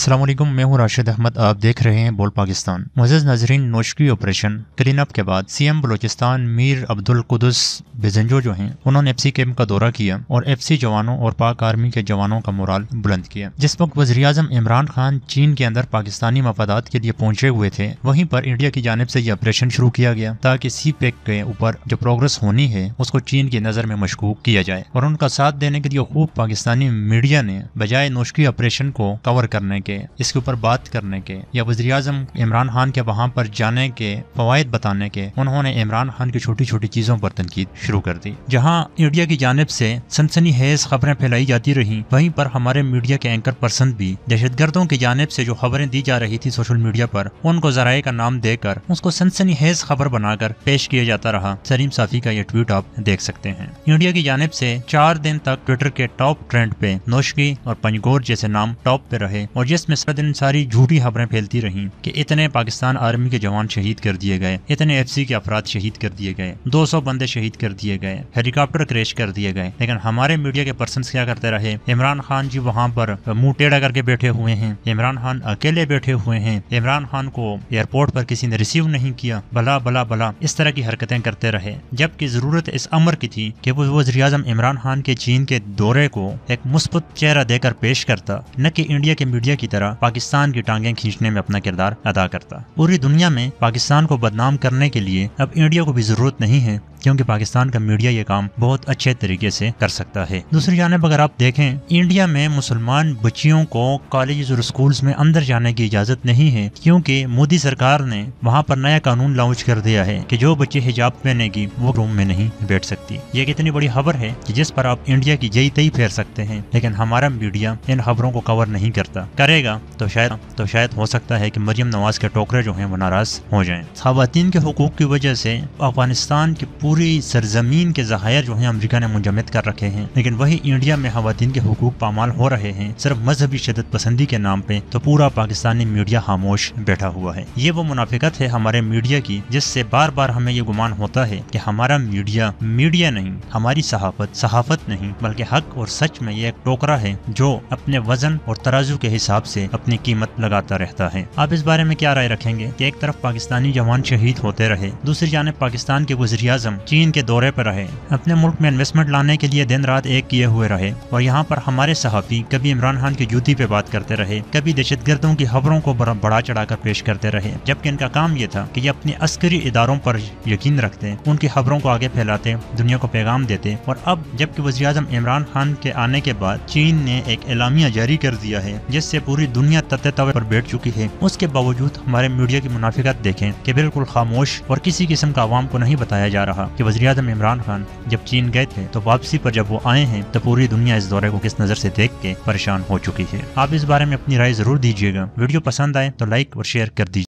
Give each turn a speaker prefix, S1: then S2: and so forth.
S1: असलम मैं हूं राशिद अहमद आप देख रहे हैं बोल पाकिस्तान मज़ नजरीन नोशकी ऑपरेशन क्लीन अप के बाद सीएम बलोचिस्तान मीर अब्दुल कुदस बेजेंजो जो हैं उन्होंने एफसी कैंप का दौरा किया और एफसी जवानों और पाक आर्मी के जवानों का मोराल बुलंद किया जिस वक्त वजी अजम इमरान खान चीन के अंदर पाकिस्तानी मफादात के लिए पहुंचे हुए थे वहीं पर इंडिया की जानब से यह ऑपरेशन शुरू किया गया ताकि सी पैक के ऊपर जो प्रोग्रेस होनी है उसको चीन की नज़र में मशकूक किया जाए और उनका साथ देने के लिए खूब पाकिस्तानी मीडिया ने बजाय नोशकी ऑपरेशन को कवर करने के के इसके ऊपर बात करने के या वजी अजम इमरान खान के वहाँ पर जाने के फवायद बताने के उन्होंने इमरान खान की छोटी छोटी चीज़ों पर तनकीद शुरू कर दी जहाँ मीडिया की जानब से सनसनी हेज खबरें फैलाई जाती रही वहीं पर हमारे मीडिया के एंकर पर्सन भी दहशत गर्दों की जानब से जो खबरें दी जा रही थी सोशल मीडिया पर उनको जराये का नाम देकर उसको सनसनी हेज खबर बनाकर पेश किया जाता रहा सलीम साफी का यह ट्वीट आप देख सकते हैं मीडिया की जानब से चार दिन तक ट्विटर के टॉप ट्रेंड पे नोशकी और पंजगोर जैसे नाम टॉप पे रहे और जिस मिसरा दिन सारी झूठी खबरें फैलती रही कि इतने पाकिस्तान आर्मी के जवान शहीद कर दिए गए इतने एफ सी के अफराद शहीद कर दिए गए दो सौ बंदे शहीद कर दिए गए हेलीकॉप्टर क्रैश कर दिए गए लेकिन हमारे मीडिया के पर्सन क्या करते रहे इमरान खान जी वहाँ पर मुंह टेढ़ा करके बैठे हुए हैं इमरान खान अकेले बैठे हुए हैं इमरान खान को एयरपोर्ट पर किसी ने रिसीव नहीं किया बला बला बला इस तरह की हरकतें करते रहे जबकि जरूरत इस अमर की थी कि वो वजी इमरान खान के चीन के दौरे को एक मुस्बत चेहरा देकर पेश करता न कि इंडिया के मीडिया की तरह पाकिस्तान की टांगें खींचने में अपना किरदार अदा करता पूरी दुनिया में पाकिस्तान को बदनाम करने के लिए अब इंडिया को भी जरूरत नहीं है क्योंकि पाकिस्तान का मीडिया ये काम बहुत अच्छे तरीके से कर सकता है दूसरी जानब अगर आप देखें इंडिया में मुसलमान बच्चियों को कॉलेज और स्कूल में अंदर जाने की इजाज़त नहीं है क्योंकि मोदी सरकार ने वहाँ पर नया कानून लॉन्च कर दिया है की जो बच्चे हिजाब पहनेगी वो रूम में नहीं बैठ सकती ये कितनी बड़ी खबर है की जिस पर आप इंडिया की जई तई फेर सकते हैं लेकिन हमारा मीडिया इन खबरों को कवर नहीं करता करेगा तो शायद तो शायद हो सकता है की मरियम नवाज के टोकरे जो है वो नाराज हो जाए खातन के हकूक की वजह से अफगानिस्तान की पूरी सरजमीन के जहायर जो है अमरीका ने मुंजमद कर रखे हैं लेकिन वही इंडिया में खातन के हकूक पामाल हो रहे हैं सिर्फ मजहबी शदत पसंदी के नाम पे तो पूरा पाकिस्तानी मीडिया खामोश बैठा हुआ है ये वो मुनाफिकत है हमारे मीडिया की जिससे बार बार हमें ये गुमान होता है की हमारा मीडिया मीडिया नहीं हमारी सहाफत सहाफत नहीं बल्कि हक और सच में ये एक टोकरा है जो अपने वजन और तराजू के हिसाब से अपनी कीमत लगाता रहता है आप इस बारे में क्या राय रखेंगे कि एक तरफ पाकिस्तानी जवान शहीद होते रहे दूसरी जानब पाकिस्तान के वजी अजम चीन के दौरे पर रहे अपने मुल्क में इन्वेस्टमेंट लाने के लिए दिन रात एक किए हुए रहे और यहाँ पर हमारे सहाफ़ी कभी इमरान खान की जूती पे बात करते रहे कभी दहशत गर्दों की खबरों को बढ़ा चढ़ाकर पेश करते रहे जबकि इनका काम ये था की ये अपने अस्करी इदारों पर यकीन रखते उनकी खबरों को आगे फैलाते दुनिया को पैगाम देते और अब जबकि वजी अजम इमरान खान के आने के बाद चीन ने एक एलामिया जारी कर दिया है जिससे पूरी दुनिया तत्ते तवे पर बैठ चुकी है उसके बावजूद हमारे मीडिया की मुनाफिकत देखें कि बिल्कुल खामोश और किसी किस्म का आवाम को नहीं बताया जा रहा कि वजी अजम इमरान खान जब चीन गए थे तो वापसी पर जब वो आए हैं तो पूरी दुनिया इस दौरे को किस नज़र से देख के परेशान हो चुकी है आप इस बारे में अपनी राय जरूर दीजिएगा वीडियो पसंद आए तो लाइक और शेयर कर दीजिए